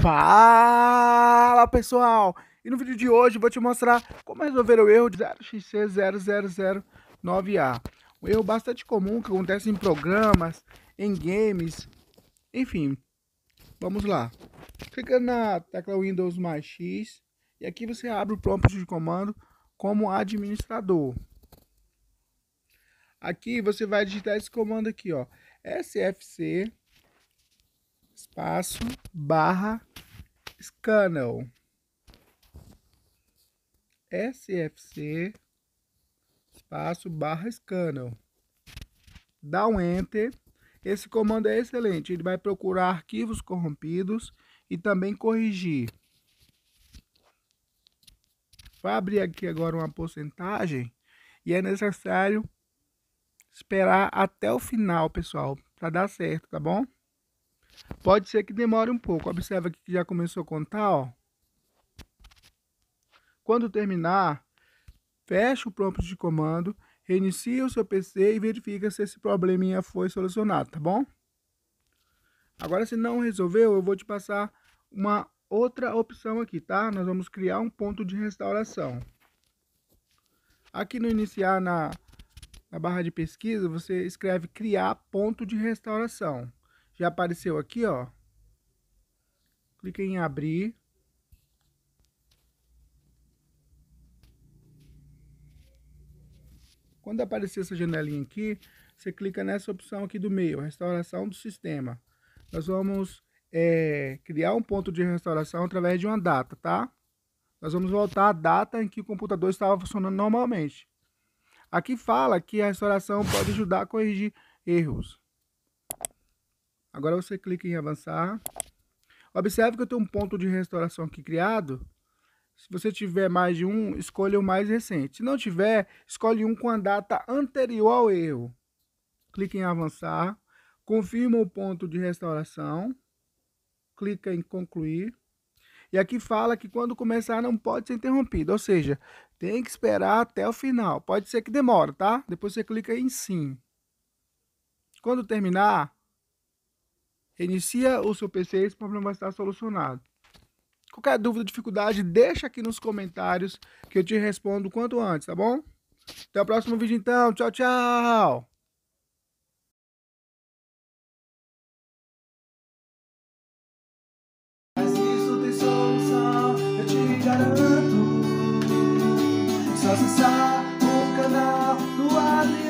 Fala pessoal! E no vídeo de hoje vou te mostrar como resolver o erro de 0xc0009A. Um erro bastante comum que acontece em programas, em games, enfim. Vamos lá. Clica na tecla Windows mais X e aqui você abre o prompt de comando como administrador. Aqui você vai digitar esse comando aqui, ó. SFC espaço barra Scannel, SFC, espaço, barra Scannel. Dá um Enter. Esse comando é excelente, ele vai procurar arquivos corrompidos e também corrigir. Vai abrir aqui agora uma porcentagem e é necessário esperar até o final, pessoal, para dar certo, tá bom? Pode ser que demore um pouco. Observa aqui que já começou a contar, ó. Quando terminar, fecha o prompt de comando, reinicia o seu PC e verifica se esse probleminha foi solucionado, tá bom? Agora, se não resolveu, eu vou te passar uma outra opção aqui, tá? Nós vamos criar um ponto de restauração. Aqui no iniciar, na, na barra de pesquisa, você escreve criar ponto de restauração. Já apareceu aqui, ó. Clique em abrir. Quando aparecer essa janelinha aqui, você clica nessa opção aqui do meio, restauração do sistema. Nós vamos é, criar um ponto de restauração através de uma data, tá? Nós vamos voltar à data em que o computador estava funcionando normalmente. Aqui fala que a restauração pode ajudar a corrigir erros. Agora você clica em avançar. Observe que eu tenho um ponto de restauração aqui criado. Se você tiver mais de um, escolha o mais recente. Se não tiver, escolhe um com a data anterior ao erro. Clique em avançar. Confirma o ponto de restauração. Clica em concluir. E aqui fala que quando começar não pode ser interrompido, ou seja, tem que esperar até o final. Pode ser que demore, tá? Depois você clica em sim. Quando terminar, Inicia o seu PC e esse problema vai estar solucionado. Qualquer dúvida, dificuldade, deixa aqui nos comentários que eu te respondo o quanto antes, tá bom? Até o próximo vídeo então. Tchau, tchau! Só acessar o canal do Adriano